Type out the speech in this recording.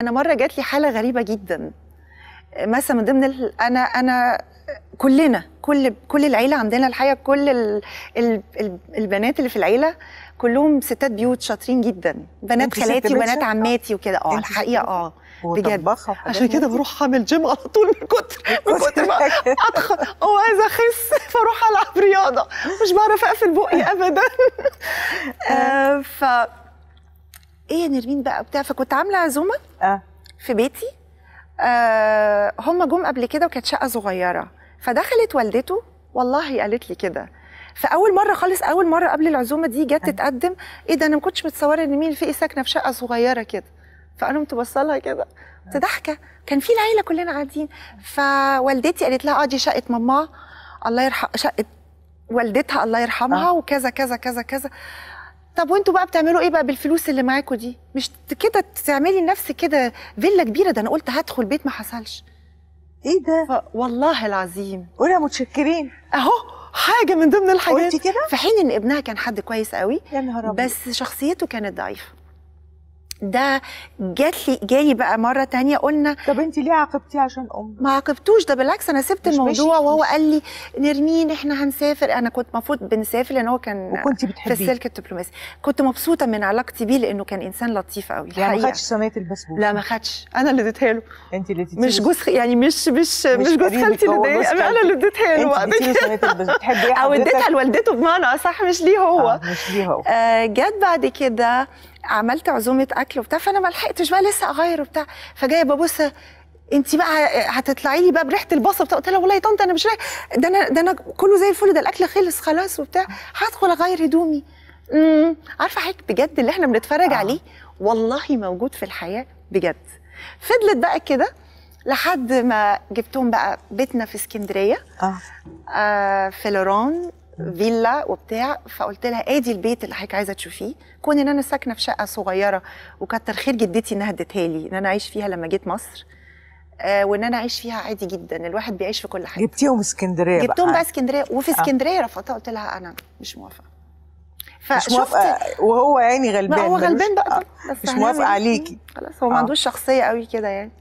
انا مره جات لي حاله غريبه جدا مثلا من ضمن ال... انا انا كلنا كل كل العيله عندنا الحقيقه كل الـ الـ البنات اللي في العيله كلهم ستات بيوت شاطرين جدا بنات خالاتي وبنات عماتي وكده اه الحقيقه اه بجد عشان كده بروح اعمل جيم على طول من كتر من كتر ما اضخم او عايزه اخس فاروح العب رياضه مش بعرف اقفل بقي ابدا آه. آه ف ايه يا نرمين بقى وبتاع فكنت عامله عزومه اه في بيتي آه هم جم قبل كده وكانت شقه صغيره فدخلت والدته والله قالت لي كده فاول مره خالص اول مره قبل العزومه دي جت آه. تتقدم ايه ده انا ما كنتش متصوره ان مين ايه ساكنه في شقه صغيره كده فانا قمت كده كنت آه. ضحكه كان في العيله كلنا قاعدين فوالدتي قالت لها اه دي شقه ماما الله يرحم شقه والدتها الله يرحمها آه. وكذا كذا كذا كذا طب وانتوا بقى بتعملوا ايه بقى بالفلوس اللي معاكوا دي مش كده تعملي لنفسك كده فيلا كبيره ده انا قلت هدخل بيت ما حصلش ايه ده ف... والله العظيم ولا متشكرين اهو حاجه من ضمن الحاجات قلتي كده في حين ان ابنها كان حد كويس قوي يا نهار بس شخصيته كانت ضعيفه ده جات لي جالي بقى مره تانية قلنا طب انت ليه عاقبتيه عشان ام ما عاقبتوش ده بالعكس انا سبت الموضوع وهو قال لي نرمين احنا هنسافر انا كنت المفروض بنسافر لان هو كان وكنت بتحبيه في السلك الدبلوماسي كنت مبسوطه من علاقتي بيه لانه كان انسان لطيف قوي يعني ما خدش صينيه البسبوسه لا ما خدش انا اللي اديتها له انت اللي اديتيه مش جوز يعني مش مش مش, جوز خالتي اللي اديتها انا اللي اديتها له ايه او اديتها لوالدته بمعنى اصح مش ليه هو آه، مش ليه هو آه، جت بعد كده عملت عزومه اكل وبتاع فانا ما لحقتش بقى لسه اغير وبتاع فجايه ببص انت بقى هتطلعي لي بقى بريحه البصل بتاع قلت لها والله يا طنط انا مش رايح ده انا ده انا كله زي الفل ده الاكل خلص خلاص وبتاع هدخل اغير هدومي امم عارفه حضرتك بجد اللي احنا بنتفرج آه. عليه والله موجود في الحياه بجد فضلت بقى كده لحد ما جبتهم بقى بيتنا في اسكندريه آه. آه في لوران فيلا وبتاع فقلت لها ادي البيت اللي حضرتك عايزه تشوفيه كون ان انا ساكنه في شقه صغيره وكتر خير جدتي انها اديتها لي ان انا اعيش فيها لما جيت مصر آه وان انا اعيش فيها عادي جدا الواحد بيعيش في كل حاجه جبتيهم اسكندريه جبتهم بقى, بقى اسكندريه وفي آه. اسكندريه آه. رفضتها قلت لها انا مش موافقه مش موافقه وهو يعني غلبان هو غلبان بقى آه. بس مش موافقه إيه؟ عليكي خلاص هو ما آه. عندوش شخصيه قوي كده يعني